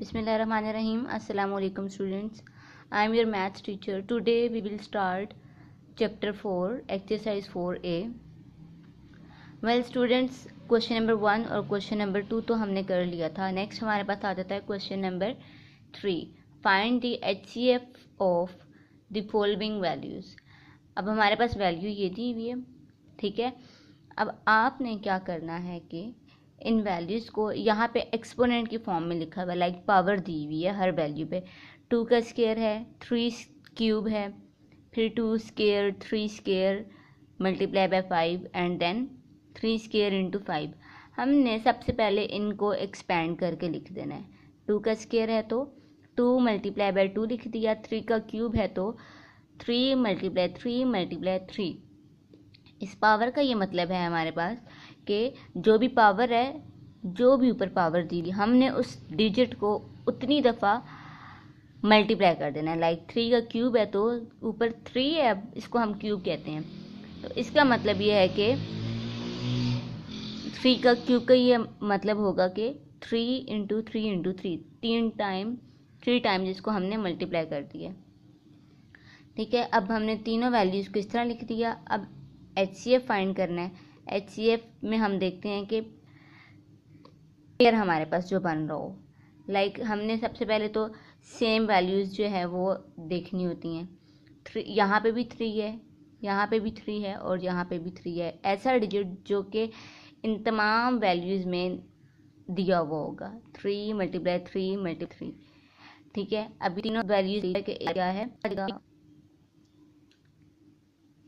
बिसमिल्ल run रहीम अस्सलाम वालेकुम students I am your maths teacher today we will start chapter four exercise four A well students question number one और question number two तो हमने कर लिया था नेक्स्ट हमारे पास आ जाता है question number three find the H C F of the following values अब हमारे पास वैल्यू ये दी हुई है ठीक है अब आपने क्या करना है कि इन वैल्यूज़ को यहाँ पे एक्सपोनेंट की फॉर्म में लिखा हुआ है लाइक पावर दी हुई है हर वैल्यू पे टू का स्केयर है थ्री क्यूब है फिर two square three square multiply by five and then three square into five हमने सबसे पहले इनको एक्सपेंड करके लिख देना है टू का स्केयर है तो टू मल्टीप्लाई बाय टू लिख दिया थ्री का क्यूब है तो three multiply three multiply three इस पावर का ये मतलब है हमारे पास कि जो भी पावर है जो भी ऊपर पावर दी गई हमने उस डिजिट को उतनी दफ़ा मल्टीप्लाई कर देना है लाइक थ्री का क्यूब है तो ऊपर थ्री है अब इसको हम क्यूब कहते हैं तो इसका मतलब ये है कि थ्री का क्यूब का ये मतलब होगा कि three into three into three तीन टाइम थ्री टाइम जिसको हमने मल्टीप्लाई कर दिया ठीक है अब हमने तीनों वैल्यूज़ को इस तरह लिख दिया अब एच सी एफ फाइंड करना है एच सी एफ में हम देखते हैं कि पेयर हमारे पास जो बन रहा हो लाइक like, हमने सबसे पहले तो सेम वैल्यूज़ जो है वो देखनी होती हैं थ्री यहाँ पे भी थ्री है यहाँ पे भी थ्री है और यहाँ पे भी थ्री है ऐसा डिजिट जो कि इन तमाम वैल्यूज़ में दिया हुआ होगा three multiply three multi three ठीक है अभी तीनों वैल्यूज क्या है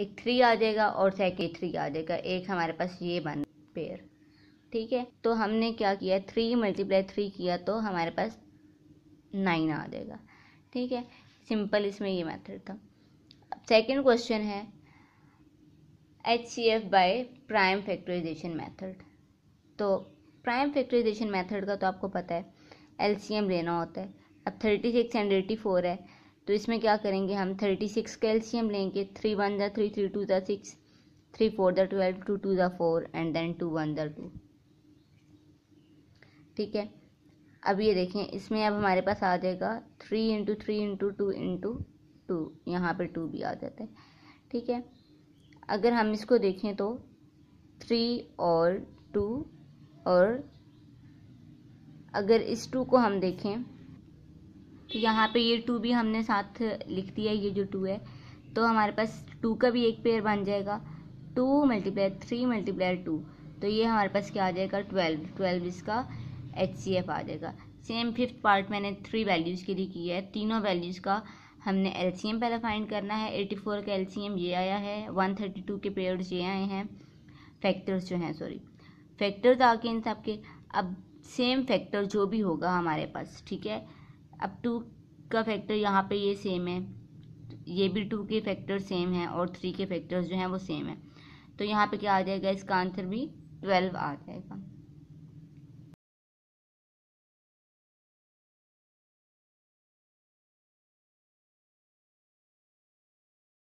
एक थ्री आ जाएगा और ए थ्री आ जाएगा एक हमारे पास ये बन पेयर ठीक है तो हमने क्या किया थ्री मल्टीप्लाई थ्री किया तो हमारे पास नाइन आ जाएगा ठीक है सिंपल इसमें ये मेथड था अब सेकेंड क्वेश्चन है H C F by prime factorization method तो प्राइम फैक्टराइजेशन मेथड का तो आपको पता है एम लेना होता है अब thirty six and eighty four है तो इसमें क्या करेंगे हम थर्टी सिक्स कैल्शियम लेंगे थ्री वन ज़ा थ्री थ्री टू ज़ा सिक्स थ्री फोर द ट्वेल्व टू टू द four and then two one द टू ठीक है अब ये देखें इसमें अब हमारे पास आ जाएगा three into three into two into two यहाँ पर टू भी आ जाता है ठीक है अगर हम इसको देखें तो थ्री और टू और अगर इस टू को हम देखें तो यहाँ पे ये टू भी हमने साथ लिख दिया ये जो टू है तो हमारे पास टू का भी एक पेयर बन जाएगा two multiplier three multiplier two तो ये हमारे पास क्या आ जाएगा ट्वेल्व ट्वेल्व इसका एच सी एफ आ जाएगा सेम फिफ्थ पार्ट मैंने थ्री वैल्यूज़ के लिए किया है तीनों वैल्यूज़ का हमने एल सी एम पहले फाइंड करना है एटी फोर का एल सी एम ये आया है वन थर्टी टू के पेयर्स ये आए हैं फैक्टर्स जो हैं सॉरी फैक्टर्स आके इन सबके अब सेम फैक्टर जो भी होगा हमारे पास ठीक है अब टू का फैक्टर यहाँ पे ये सेम है ये भी टू के फैक्टर सेम है और थ्री के फैक्टर्स जो हैं वो सेम है तो यहाँ पे क्या आ जाएगा इसका आंसर भी ट्वेल्व आ जाएगा